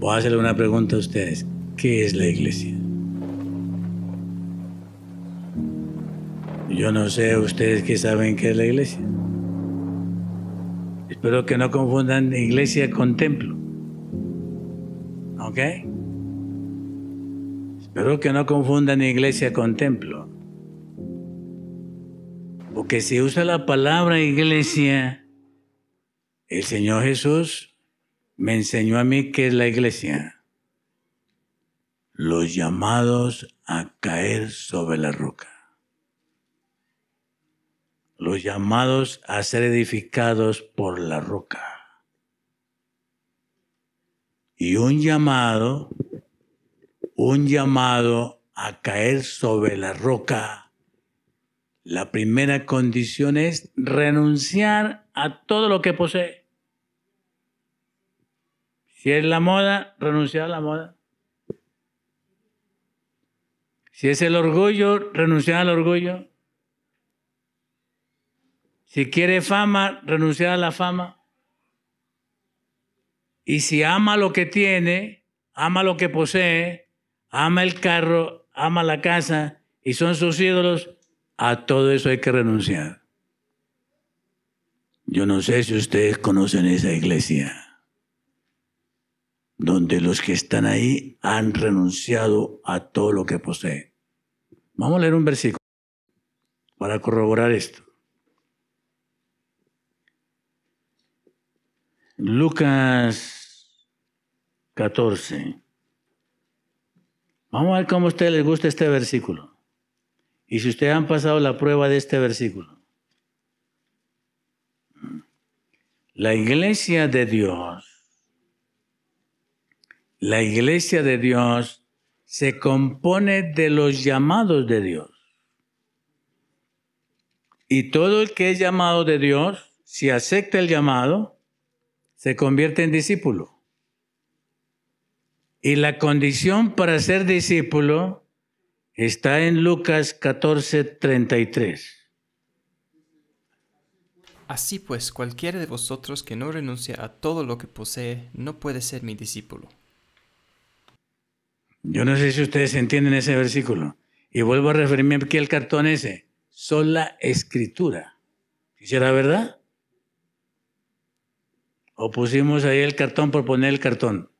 Voy a hacerle una pregunta a ustedes. ¿Qué es la iglesia? Yo no sé ustedes que saben qué es la iglesia. Espero que no confundan iglesia con templo. ¿Ok? Espero que no confundan iglesia con templo. Porque si usa la palabra iglesia, el Señor Jesús me enseñó a mí qué es la iglesia. Los llamados a caer sobre la roca. Los llamados a ser edificados por la roca. Y un llamado, un llamado a caer sobre la roca. La primera condición es renunciar a todo lo que posee. Si es la moda, renunciar a la moda. Si es el orgullo, renunciar al orgullo. Si quiere fama, renunciar a la fama. Y si ama lo que tiene, ama lo que posee, ama el carro, ama la casa y son sus ídolos, a todo eso hay que renunciar. Yo no sé si ustedes conocen esa iglesia donde los que están ahí han renunciado a todo lo que poseen. Vamos a leer un versículo para corroborar esto. Lucas 14. Vamos a ver cómo a ustedes les gusta este versículo. Y si ustedes han pasado la prueba de este versículo. La iglesia de Dios la iglesia de Dios se compone de los llamados de Dios. Y todo el que es llamado de Dios, si acepta el llamado, se convierte en discípulo. Y la condición para ser discípulo está en Lucas 14, 33. Así pues, cualquiera de vosotros que no renuncia a todo lo que posee no puede ser mi discípulo. Yo no sé si ustedes entienden ese versículo. Y vuelvo a referirme aquí al cartón ese. Sola escritura. ¿Quisiera verdad? ¿O pusimos ahí el cartón por poner el cartón?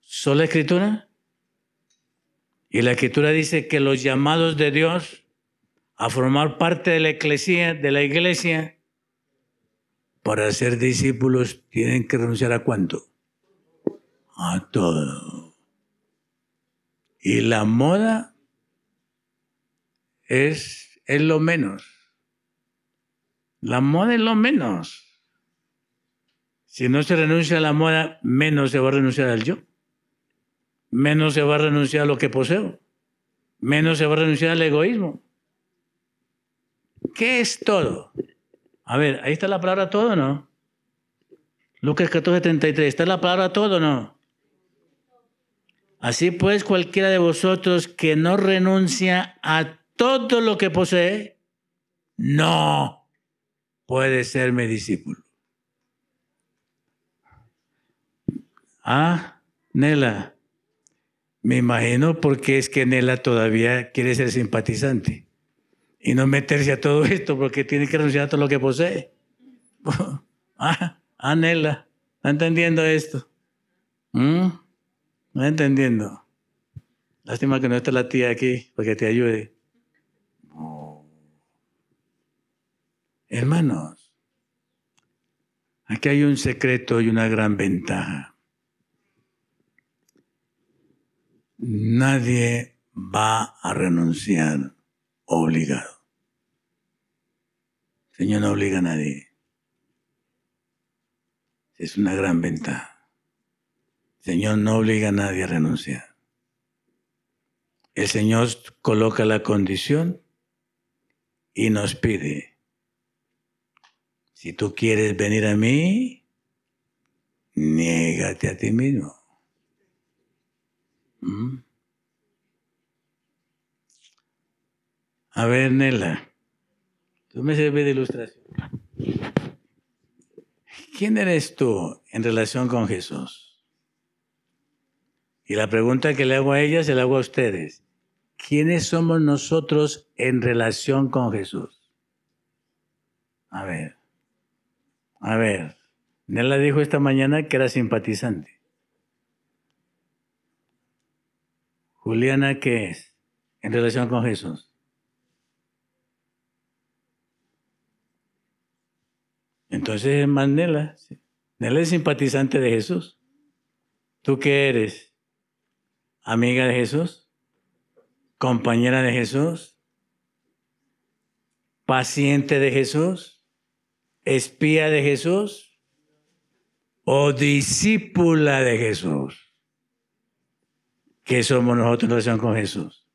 ¿Sola escritura? Y la escritura dice que los llamados de Dios a formar parte de la iglesia, de la iglesia, para ser discípulos tienen que renunciar a cuánto? A todo. Y la moda es, es lo menos. La moda es lo menos. Si no se renuncia a la moda, menos se va a renunciar al yo. Menos se va a renunciar a lo que poseo. Menos se va a renunciar al egoísmo. ¿Qué es todo? A ver, ahí está la palabra todo, ¿no? Lucas 14, 33. ¿Está la palabra todo, no? Así pues, cualquiera de vosotros que no renuncia a todo lo que posee, no puede ser mi discípulo. Ah, Nela, me imagino porque es que Nela todavía quiere ser simpatizante y no meterse a todo esto porque tiene que renunciar a todo lo que posee. Ah, ah, Nela, entendiendo esto? ¿Mm? No entendiendo. Lástima que no esté la tía aquí para que te ayude. Hermanos, aquí hay un secreto y una gran ventaja. Nadie va a renunciar obligado. El Señor no obliga a nadie. Es una gran ventaja. Señor no obliga a nadie a renunciar. El Señor coloca la condición y nos pide, si tú quieres venir a mí, niégate a ti mismo. Mm. A ver, Nela, tú me sirves de ilustración. ¿Quién eres tú en relación con Jesús? Y la pregunta que le hago a ella se la hago a ustedes. ¿Quiénes somos nosotros en relación con Jesús? A ver, a ver. Nela dijo esta mañana que era simpatizante. Juliana, ¿qué es en relación con Jesús? Entonces es más Nela. Nela es simpatizante de Jesús. ¿Tú qué eres? amiga de Jesús, compañera de Jesús, paciente de Jesús, espía de Jesús o discípula de Jesús. ¿Qué somos nosotros en relación con Jesús?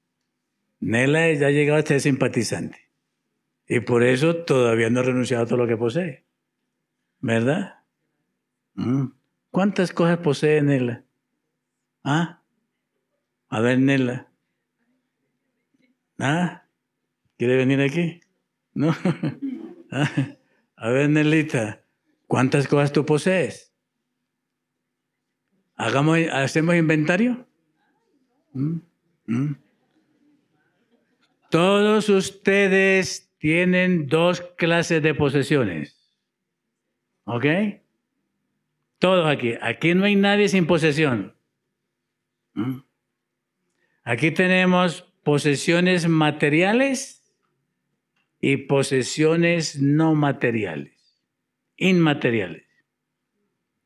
Nela ya ha llegado a ser simpatizante y por eso todavía no ha renunciado a todo lo que posee. ¿Verdad? Mm. ¿Cuántas cosas posee Nela? ¿Ah? A ver, Nela. ¿Ah? ¿Quiere venir aquí? ¿No? Ah, a ver, Nelita, ¿cuántas cosas tú posees? ¿Hagamos, ¿Hacemos inventario? ¿Mm? ¿Mm? Todos ustedes tienen dos clases de posesiones. ¿Ok? Todos aquí. Aquí no hay nadie sin posesión. ¿Mm? Aquí tenemos posesiones materiales y posesiones no materiales, inmateriales.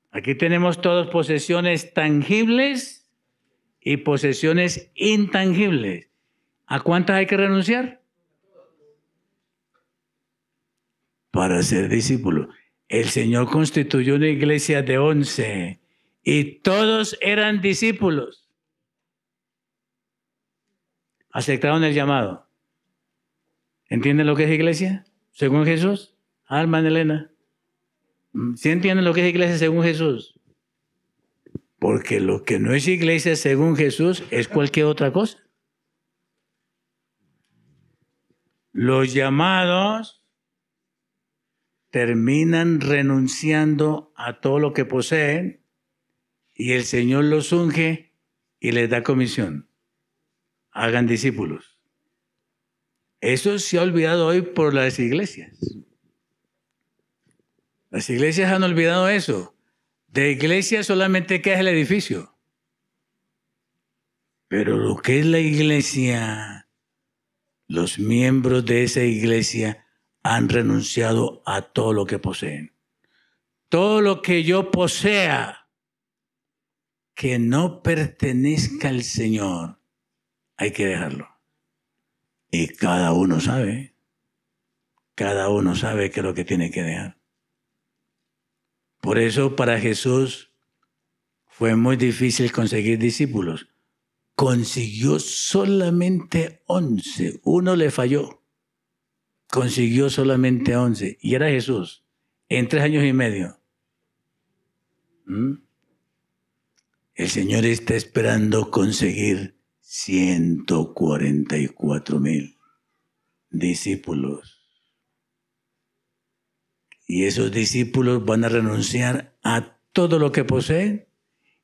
Aquí tenemos todas posesiones tangibles y posesiones intangibles. ¿A cuántas hay que renunciar? Para ser discípulo. El Señor constituyó una iglesia de once y todos eran discípulos aceptaron el llamado. ¿Entienden lo que es iglesia? Según Jesús. Alma Elena. Mm, ¿Sí entienden lo que es iglesia según Jesús? Porque lo que no es iglesia según Jesús es cualquier otra cosa. Los llamados terminan renunciando a todo lo que poseen y el Señor los unge y les da comisión hagan discípulos. Eso se ha olvidado hoy por las iglesias. Las iglesias han olvidado eso. De iglesia solamente es el edificio. Pero lo que es la iglesia, los miembros de esa iglesia han renunciado a todo lo que poseen. Todo lo que yo posea que no pertenezca al Señor hay que dejarlo. Y cada uno sabe, cada uno sabe qué es lo que tiene que dejar. Por eso para Jesús fue muy difícil conseguir discípulos. Consiguió solamente once, uno le falló. Consiguió solamente once y era Jesús en tres años y medio. ¿Mm? El Señor está esperando conseguir 144 mil discípulos. Y esos discípulos van a renunciar a todo lo que poseen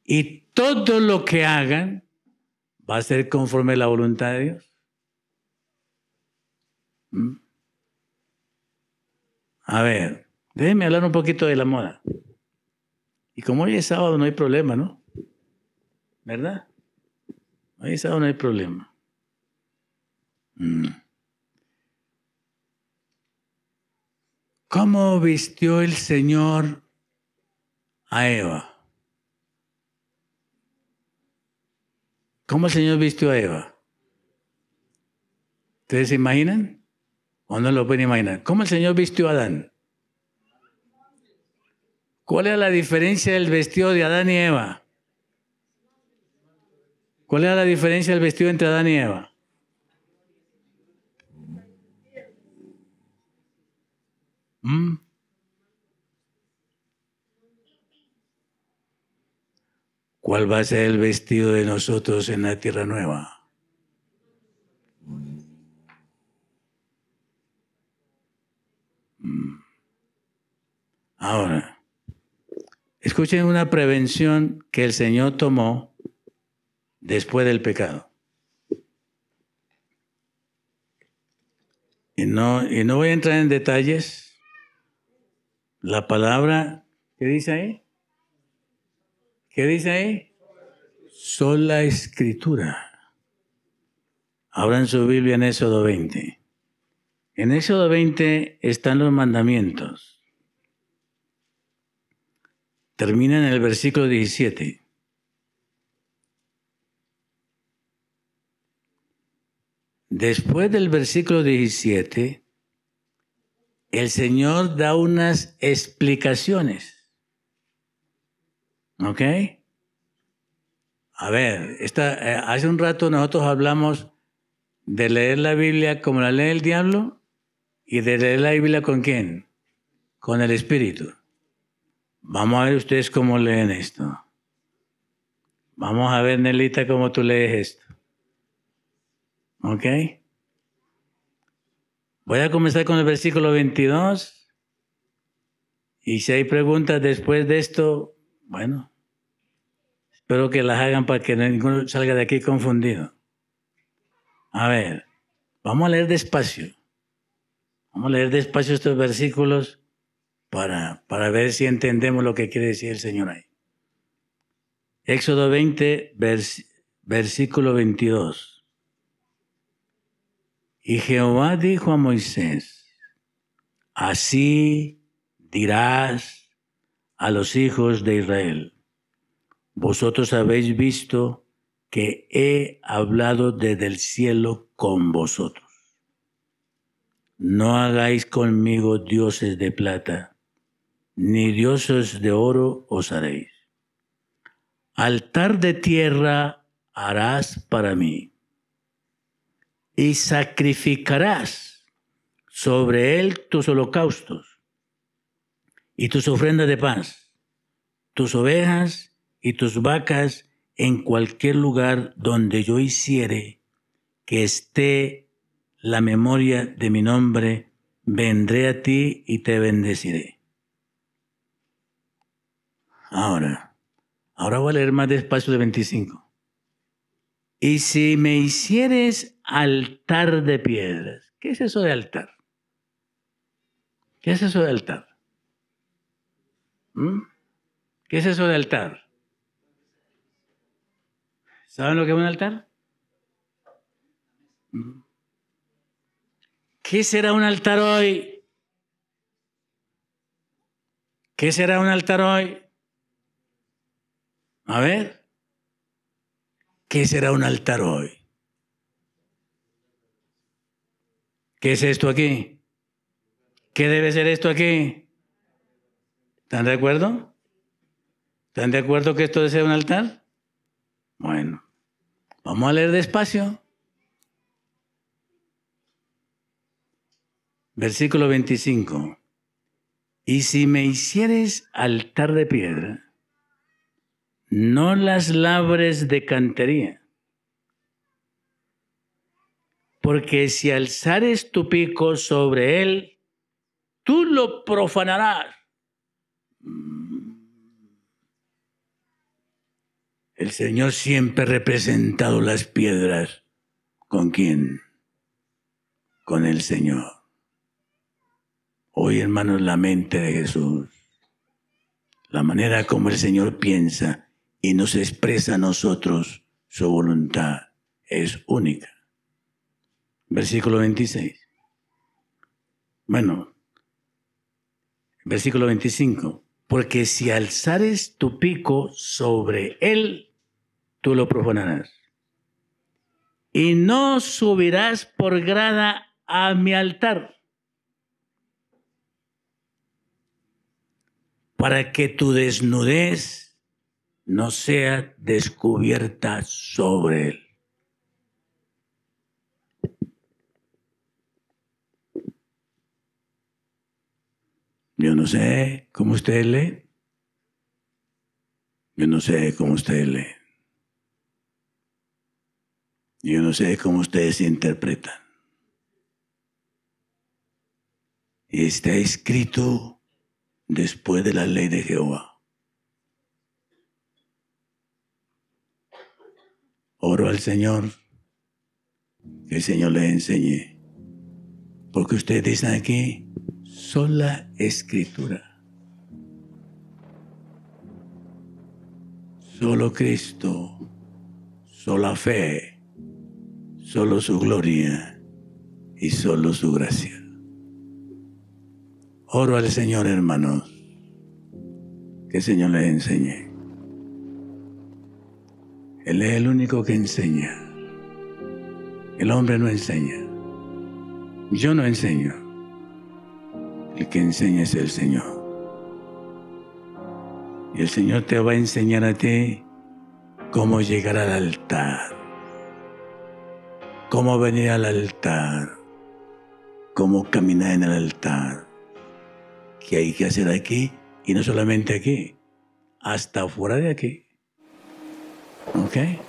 y todo lo que hagan va a ser conforme a la voluntad de Dios. ¿Mm? A ver, déjenme hablar un poquito de la moda. Y como hoy es sábado, no hay problema, ¿no? ¿Verdad? Ahí está donde hay problema. Mm. ¿Cómo vistió el Señor a Eva? ¿Cómo el Señor vistió a Eva? ¿Ustedes se imaginan? ¿O no lo pueden imaginar? ¿Cómo el Señor vistió a Adán? ¿Cuál es la diferencia del vestido de Adán y Eva? ¿Cuál era la diferencia del vestido entre Adán y Eva? ¿Mm? ¿Cuál va a ser el vestido de nosotros en la tierra nueva? ¿Mm? Ahora, escuchen una prevención que el Señor tomó después del pecado. Y no, no voy a entrar en detalles. La palabra, ¿qué dice ahí? ¿Qué dice ahí? Sola escritura. Abran su Biblia en Éxodo 20. En Éxodo 20 están los mandamientos. Termina en el versículo 17. Después del versículo 17, el Señor da unas explicaciones. ¿Ok? A ver, eh, hace un rato nosotros hablamos de leer la Biblia como la lee el diablo y de leer la Biblia con quién? Con el Espíritu. Vamos a ver ustedes cómo leen esto. Vamos a ver, Nelita, cómo tú lees esto. ¿Ok? Voy a comenzar con el versículo 22. Y si hay preguntas después de esto, bueno, espero que las hagan para que ninguno salga de aquí confundido. A ver, vamos a leer despacio. Vamos a leer despacio estos versículos para, para ver si entendemos lo que quiere decir el Señor ahí. Éxodo 20, versículo 22. Y Jehová dijo a Moisés, así dirás a los hijos de Israel, vosotros habéis visto que he hablado desde el cielo con vosotros. No hagáis conmigo dioses de plata, ni dioses de oro os haréis. Altar de tierra harás para mí y sacrificarás sobre él tus holocaustos y tus ofrendas de paz, tus ovejas y tus vacas en cualquier lugar donde yo hiciere que esté la memoria de mi nombre, vendré a ti y te bendeciré. Ahora, ahora voy a leer más despacio de 25. Y si me hicieres altar de piedras. ¿Qué es eso de altar? ¿Qué es eso de altar? ¿Mm? ¿Qué es eso de altar? ¿Saben lo que es un altar? ¿Mm? ¿Qué será un altar hoy? ¿Qué será un altar hoy? A ver, ¿qué será un altar hoy? ¿Qué es esto aquí? ¿Qué debe ser esto aquí? ¿Están de acuerdo? ¿Están de acuerdo que esto debe ser un altar? Bueno, vamos a leer despacio. Versículo 25. Y si me hicieres altar de piedra, no las labres de cantería porque si alzares tu pico sobre él, tú lo profanarás. El Señor siempre ha representado las piedras. ¿Con quién? Con el Señor. Hoy, hermanos, la mente de Jesús, la manera como el Señor piensa y nos expresa a nosotros su voluntad es única. Versículo 26. Bueno, versículo 25. Porque si alzares tu pico sobre él, tú lo profanarás. Y no subirás por grada a mi altar. Para que tu desnudez no sea descubierta sobre él. Yo no sé cómo usted lee. Yo no sé cómo usted lee. Yo no sé cómo ustedes interpretan. Y está escrito después de la ley de Jehová. Oro al Señor, que el Señor le enseñe. Porque ustedes están aquí, sola escritura. Solo Cristo, sola fe, solo su gloria y solo su gracia. Oro al Señor, hermanos, que el Señor les enseñe. Él es el único que enseña. El hombre no enseña. Yo no enseño que enseñes el Señor. Y el Señor te va a enseñar a ti cómo llegar al altar, cómo venir al altar, cómo caminar en el altar. ¿Qué hay que hacer aquí? Y no solamente aquí, hasta fuera de aquí. ¿Ok?